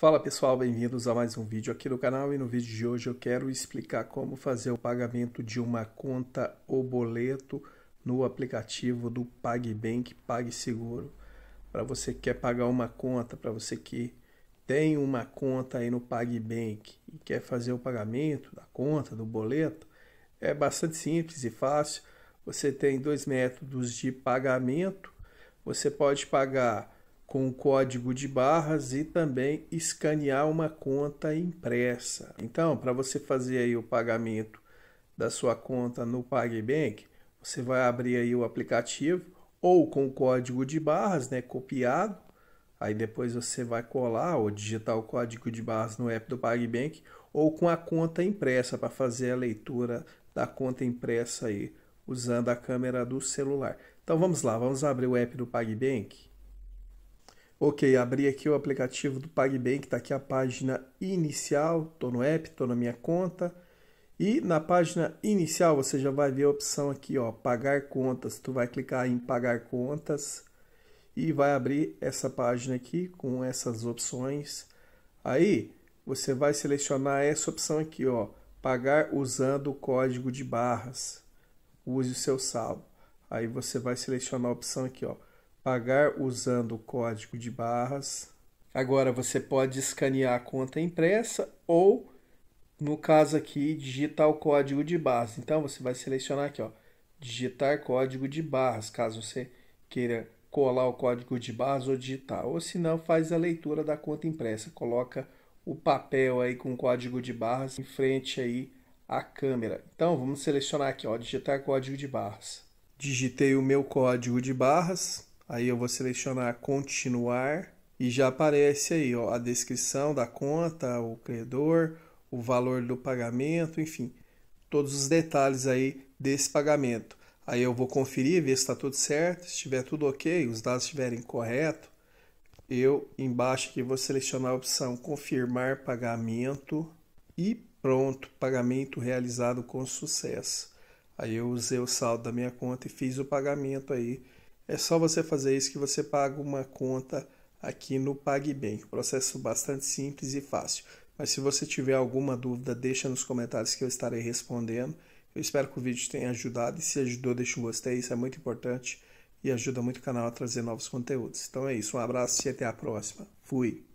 Fala pessoal, bem-vindos a mais um vídeo aqui no canal e no vídeo de hoje eu quero explicar como fazer o pagamento de uma conta ou boleto no aplicativo do PagBank PagSeguro. Para você que quer pagar uma conta, para você que tem uma conta aí no PagBank e quer fazer o pagamento da conta, do boleto, é bastante simples e fácil. Você tem dois métodos de pagamento. Você pode pagar com o código de barras e também escanear uma conta impressa. Então, para você fazer aí o pagamento da sua conta no PagBank, você vai abrir aí o aplicativo ou com o código de barras, né, copiado. Aí depois você vai colar ou digitar o código de barras no app do PagBank ou com a conta impressa para fazer a leitura da conta impressa aí usando a câmera do celular. Então vamos lá, vamos abrir o app do PagBank. Ok, abri aqui o aplicativo do PagBank, está aqui a página inicial, estou no app, estou na minha conta. E na página inicial você já vai ver a opção aqui, ó, pagar contas. Tu vai clicar em pagar contas e vai abrir essa página aqui com essas opções. Aí você vai selecionar essa opção aqui, ó, pagar usando o código de barras. Use o seu saldo. Aí você vai selecionar a opção aqui, ó, pagar usando o código de barras. Agora você pode escanear a conta impressa ou, no caso aqui, digitar o código de barras. Então você vai selecionar aqui, ó, digitar código de barras, caso você queira colar o código de barras ou digitar. Ou se não, faz a leitura da conta impressa, coloca o papel aí com código de barras em frente aí à câmera. Então vamos selecionar aqui, ó, digitar código de barras. Digitei o meu código de barras, Aí eu vou selecionar continuar e já aparece aí ó, a descrição da conta, o credor, o valor do pagamento, enfim, todos os detalhes aí desse pagamento. Aí eu vou conferir, ver se está tudo certo, se estiver tudo ok, os dados estiverem corretos, eu embaixo aqui vou selecionar a opção confirmar pagamento e pronto, pagamento realizado com sucesso. Aí eu usei o saldo da minha conta e fiz o pagamento aí é só você fazer isso que você paga uma conta aqui no PagBank. Processo bastante simples e fácil. Mas se você tiver alguma dúvida, deixa nos comentários que eu estarei respondendo. Eu espero que o vídeo tenha ajudado e se ajudou, deixa um gostei, isso é muito importante e ajuda muito o canal a trazer novos conteúdos. Então é isso, um abraço e até a próxima. Fui!